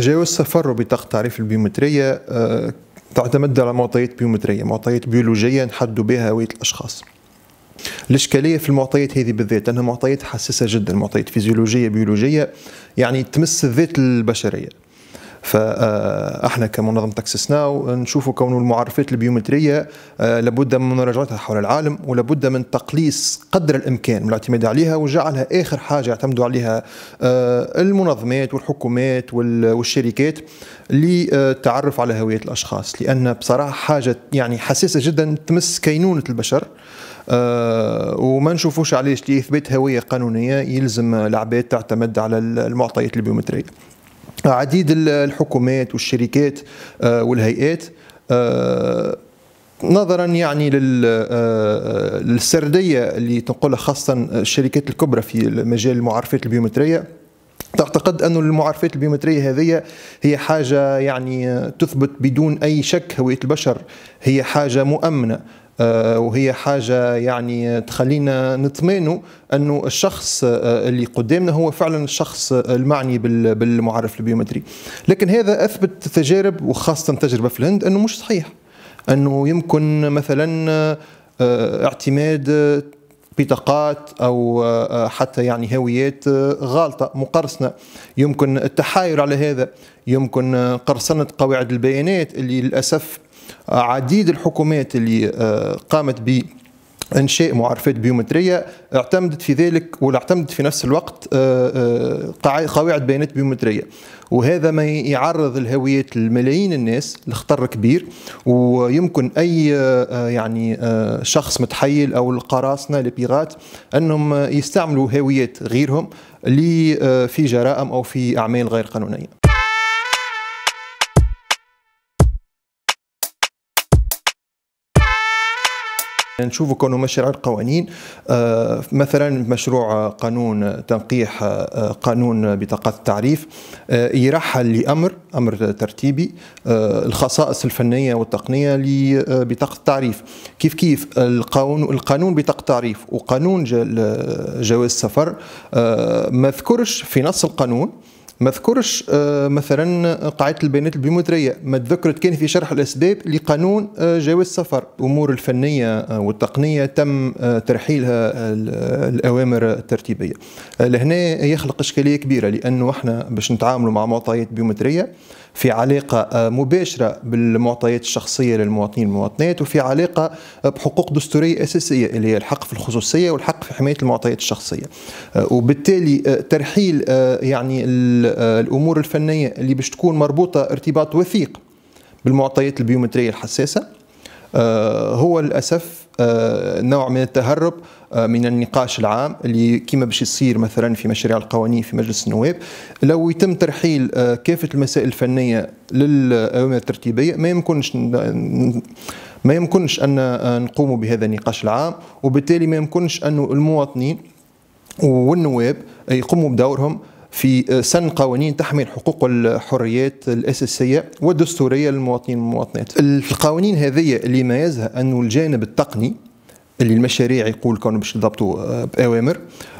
جواز السفر بطاقة تعريف البيومترية آه، تعتمد على معطيات بيومترية معطيات بيولوجية نحدد بها هوية الأشخاص الإشكالية في المعطيات هذه بالذات أنها معطيات حساسة جدا معطيات فيزيولوجية بيولوجية يعني تمس الذات البشرية فاحنا كمنظمه تكسس ناو نشوفوا كون المعرفات البيومتريه آه، لابد من مراجعتها حول العالم ولابد من تقليص قدر الامكان من الاعتماد عليها وجعلها اخر حاجه يعتمدوا عليها آه، المنظمات والحكومات والشركات للتعرف على هويه الاشخاص لان بصراحه حاجه يعني حساسه جدا تمس كينونه البشر أه وما نشوفوش علاش لاثبات هويه قانونيه يلزم العباد تعتمد على المعطيات البيومتريه عديد الحكومات والشركات آه، والهيئات آه، نظرا يعني للسرديه آه، اللي تنقلها خاصه الشركات الكبرى في مجال المعارفات البيومتريه تعتقد أن المعارفات البيومترية هذه هي حاجة يعني تثبت بدون أي شك هوية البشر هي حاجة مؤمنة آه، وهي حاجه يعني تخلينا نطمئنوا انه الشخص آه، اللي قدامنا هو فعلا الشخص المعني بالمعرف البيومتري لكن هذا اثبت تجارب وخاصه تجربه في الهند انه مش صحيح انه يمكن مثلا آه، اعتماد بطاقات او حتى يعني هويات غالطه مقرصنه يمكن التحايل على هذا يمكن قرصنه قواعد البيانات اللي للاسف عديد الحكومات اللي آه، قامت ب انشاء معرفات بيومتريه اعتمدت في ذلك ولا اعتمدت في نفس الوقت آه، آه، قواعد بيانات بيومتريه وهذا ما يعرض الهويات لملايين الناس لخطر كبير ويمكن اي يعني شخص متحيل او القراصنه البيغات انهم يستعملوا هويات غيرهم في جرائم او في اعمال غير قانونيه نشوفوا كونه مشروع القوانين آه، مثلا مشروع قانون تنقيح آه، قانون بطاقات التعريف آه، يرحل لامر امر ترتيبي الخصائص الفنيه والتقنيه لبطاقه التعريف كيف كيف القانون القانون بطاقه التعريف وقانون جواز السفر ما ذكرش في نص القانون ما ذكرش آه، مثلا قاعده البيانات البيومتريه ما تذكرت كان في شرح الاسباب لقانون آه، جواز السفر الامور الفنيه آه، والتقنيه تم ترحيلها الاوامر الترتيبيه لهنا يخلق اشكاليه كبيره لانه احنا باش نتعاملوا مع معطيات بيومتريه في علاقة آه، مباشرة بالمعطيات الشخصية للمواطنين والمواطنات وفي علاقة آه، بحقوق دستورية أساسية اللي هي الحق في الخصوصية والحق في حماية المعطيات الشخصية آه، وبالتالي ترحيل يعني الأمور الفنية اللي باش تكون مربوطة ارتباط وثيق بالمعطيات البيومترية الحساسة هو للأسف آه، نوع من التهرب آه، من النقاش العام اللي كما باش يصير مثلا في مشاريع القوانين في مجلس النواب لو يتم ترحيل آه، كافه المسائل الفنيه للاوامر الترتيبيه ما يمكنش ما يمكنش ان نقوموا بهذا النقاش العام وبالتالي ما يمكنش ان المواطنين والنواب يقوموا بدورهم في آه، سن قوانين تحمي الحقوق والحريات الأساسية والدستورية للمواطنين والمواطنات القوانين هذه اللي يميزها أنه الجانب التقني اللي المشاريع يقول كانوا باش يضبطوا آه، بأوامر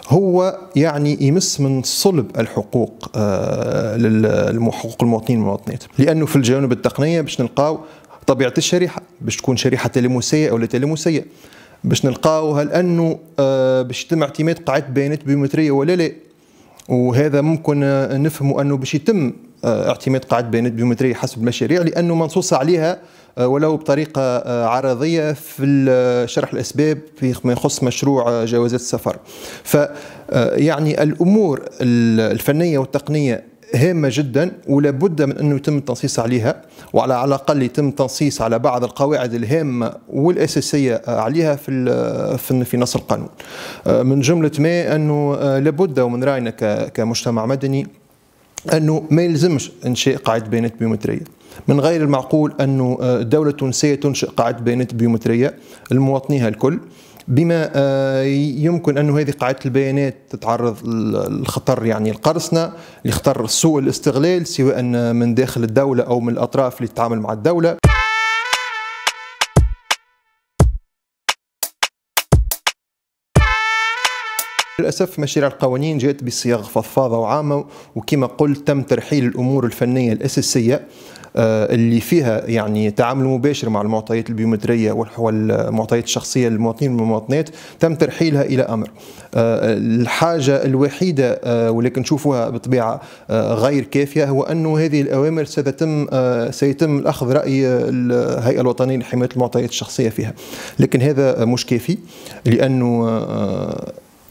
هو يعني يمس من صلب الحقوق آه، للحقوق المواطنين والمواطنات لأنه في الجانب التقنية باش نلقاو طبيعة الشريحة باش تكون شريحة تلموسية أو لا تلموسية باش نلقاوها لأنه باش يتم اعتماد قاعدة بيانات بيومترية ولا لا وهذا ممكن نفهم انه باش يتم آه، اعتماد قاعده بيانات بيومتريه حسب المشاريع لانه منصوص عليها آه، ولو بطريقه آه، عرضيه في شرح الاسباب فيما يخص مشروع جوازات السفر. ف يعني الامور الفنيه والتقنيه هامة جدا ولابد من أنه يتم التنصيص عليها وعلى الأقل يتم التنصيص على بعض القواعد الهامة والأساسية آه، عليها في في نص القانون آه، من جملة ما أنه آه، لابد ومن رأينا كمجتمع مدني أنه ما يلزمش إنشاء قاعدة بيانات بيومترية من غير المعقول أنه الدولة التونسية تنشئ قاعدة بيانات بيومترية لمواطنيها الكل بما آه، يمكن أن هذه قاعدة البيانات تتعرض للخطر يعني القرصنة لخطر سوء الاستغلال سواء من داخل الدولة أو من الأطراف اللي تتعامل مع الدولة للأسف مشاريع القوانين جاءت بصياغ فضفاضة وعامة وكما قلت تم ترحيل الأمور الفنية الأساسية آه، اللي فيها يعني تعامل مباشر مع المعطيات البيومتريه والمعطيات آه، الشخصيه للمواطنين والمواطنات تم ترحيلها الى امر آه، الحاجه الوحيده ولكن نشوفها بطبيعه غير كافيه هو انه هذه الاوامر ستتم سيتم الاخذ راي الهيئه الوطنيه لحمايه المعطيات الشخصيه فيها لكن هذا مش كافي لانه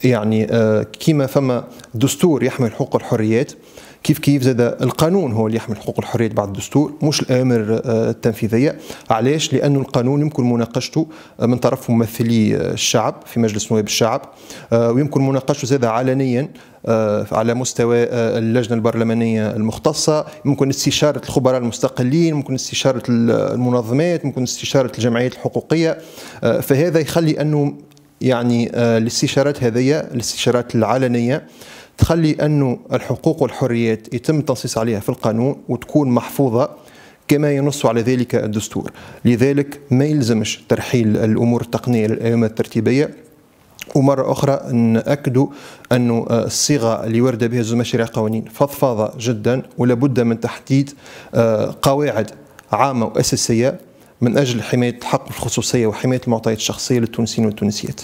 يعني آه، كيما فما دستور يحمل حقوق الحريات كيف كيف زاد القانون هو اللي يحمل حقوق الحريات بعد الدستور مش الاوامر آه، التنفيذيه علاش لأن القانون يمكن مناقشته آه، من طرف ممثلي الشعب في مجلس نواب الشعب ويمكن مناقشته زاد علنيا على مستوى اللجنه البرلمانيه المختصه ممكن استشاره الخبراء المستقلين ممكن استشاره المنظمات ممكن استشاره الجمعيات الحقوقيه فهذا يخلي انه يعني آه، الاستشارات هذه الاستشارات العلنيه تخلي انه الحقوق والحريات يتم التنصيص عليها في القانون وتكون محفوظه كما ينص على ذلك الدستور لذلك ما يلزمش ترحيل الامور التقنيه للايام الترتيبيه ومرة أخرى نأكد أن آه، الصيغة اللي ورد بها زوج مشاريع قوانين فضفاضة جدا ولابد من تحديد آه، قواعد عامة وأساسية من أجل حماية حق الخصوصية وحماية المعطيات الشخصية للتونسيين والتونسيات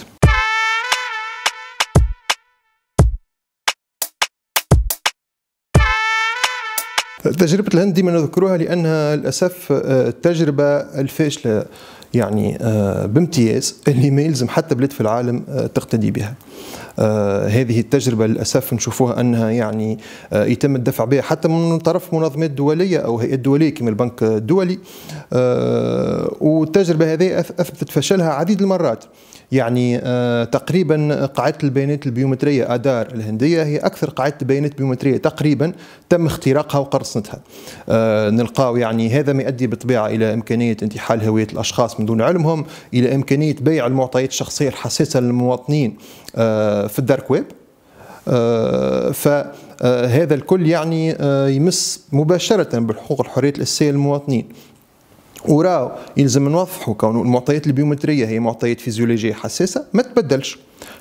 تجربة الهند ديما نذكروها لأنها للأسف التجربة آه، الفاشلة يعني آه، بامتياز اللي ما يلزم حتى بلاد في العالم آه، تقتدي بها. آه، هذه التجربة للأسف نشوفوها أنها يعني يتم الدفع بها حتى من طرف منظمات دولية أو هيئات دولية كما البنك الدولي والتجربة هذه أثبتت فشلها عديد المرات يعني تقريبا قاعدة البيانات البيومترية أدار الهندية هي أكثر قاعدة بيانات بيومترية تقريبا تم اختراقها وقرصنتها نلقاو يعني هذا ما يؤدي بالطبيعة إلى إمكانية انتحال هوية الأشخاص من من دون علمهم الى امكانيه بيع المعطيات الشخصيه الحساسه للمواطنين آه، في الدارك ويب آه، فهذا آه، الكل يعني يمس مباشره بالحقوق والحريات الاساسيه للمواطنين وراو يلزم نوضحوا كون المعطيات البيومتريه هي معطيات فيزيولوجيه حساسه ما تبدلش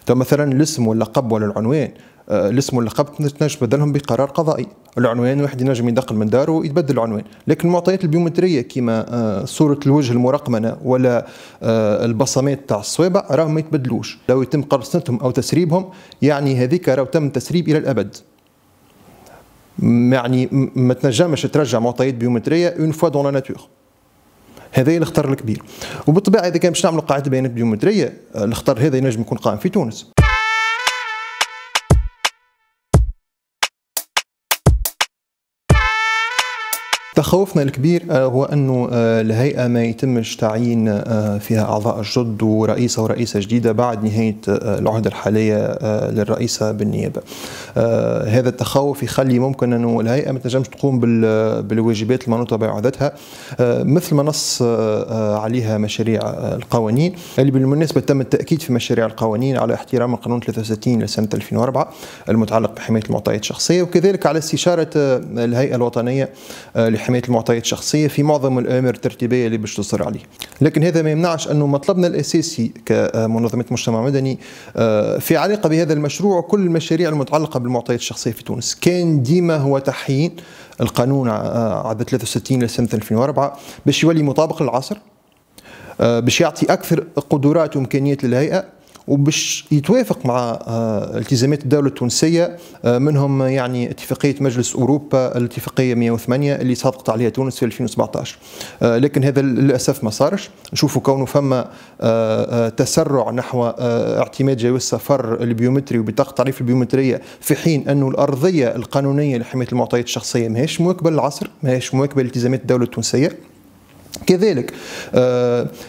تو مثلا الاسم واللقب ولا العنوان الاسم واللقب تنجم تبدلهم بقرار قضائي العنوان واحد ينجم يدقل من داره ويتبدل العنوان لكن المعطيات البيومتريه كما آه، صوره الوجه المرقمنه ولا آه، البصمات تاع الصوابع راهم ما يتبدلوش لو يتم قرصنتهم او تسريبهم يعني هذيك راهو تم تسريب الى الابد يعني ما تنجمش ترجع معطيات بيومتريه اون فوا دون لا ناتور هذا هي الخطر الكبير وبالطبيعه اذا كان باش نعملوا قاعده بيانات بيومتريه آه، الخطر هذا ينجم يكون قائم في تونس تخوفنا الكبير آه، هو أنه الهيئة آه، ما يتمش تعيين آه، فيها أعضاء جدد ورئيسة ورئيسة جديدة بعد نهاية العهدة الحالية للرئيسة بالنيابة هذا التخوف يخلي ممكن أنه الهيئة ما تنجمش تقوم بالواجبات المنوطة بعهدتها مثل ما نص عليها مشاريع القوانين اللي بالمناسبة تم التأكيد في مشاريع القوانين على احترام القانون 63 لسنة 2004 المتعلق بحماية المعطيات الشخصية وكذلك على استشارة الهيئة الوطنية حمايه المعطيات الشخصيه في معظم الاوامر الترتيبيه اللي باش تصر عليه لكن هذا ما يمنعش انه مطلبنا الاساسي كمنظمه مجتمع مدني آه، في علاقه بهذا المشروع كل المشاريع المتعلقه بالمعطيات الشخصيه في تونس كان ديما هو تحيين القانون عدد 63 لسنه 2004 باش يولي مطابق للعصر آه، باش يعطي اكثر قدرات وامكانيات للهيئه وباش يتوافق مع آه، التزامات الدوله التونسيه آه، منهم يعني اتفاقيه مجلس اوروبا الاتفاقيه 108 اللي صادقت عليها تونس في 2017 آه، لكن هذا للاسف ما صارش نشوفوا كونه فما تسرع نحو اعتماد جواز السفر البيومتري وبطاقه التعريف البيومتريه في حين انه الارضيه القانونيه لحمايه المعطيات الشخصيه ماهيش مواكبه للعصر ماهيش مواكبه لالتزامات الدوله التونسيه كذلك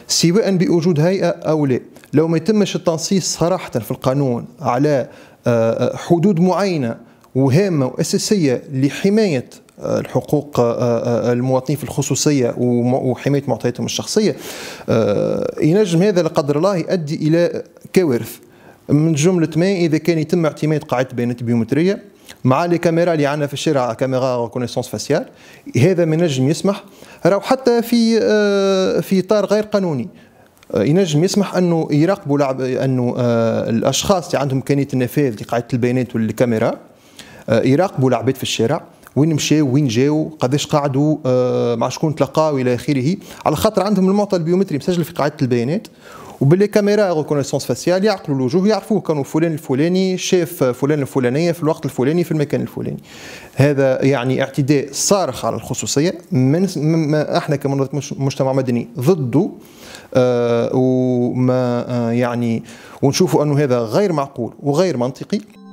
سواء بوجود هيئه او لا لو ما يتمش التنصيص صراحة في القانون على آه، آه، حدود معينة وهامة وأساسية لحماية آه، الحقوق المواطنين في الخصوصية وحماية معطياتهم الشخصية ينجم هذا لا قدر الله يؤدي إلى كوارث من جملة ما إذا كان يتم اعتماد قاعدة بيانات بيومترية مع لي كاميرا اللي عندنا في الشارع كاميرا ريكونيسونس فاسيال هذا ما نجم يسمح راهو حتى في في اطار غير قانوني آه، ينجم يسمح انه يراقبوا لعب انه آه، الاشخاص اللي عندهم امكانيه النفاذ لقاعده البيانات والكاميرا آه، يراقبوا لعبات في الشارع وين مشاو وين جاو قداش قعدوا مع شكون تلقاو الى اخره على خاطر عندهم المعطى البيومتري مسجل في قاعده البيانات وباللي كاميرا ريكونيسونس فاسيال يعقلوا الوجوه يعرفوه كانوا فلان الفلاني شاف فلان الفلانيه في الوقت الفلاني في المكان الفلاني هذا يعني اعتداء صارخ على الخصوصيه من احنا كمجتمع مدني ضده آه، وما آه، يعني ونشوفوا انه هذا غير معقول وغير منطقي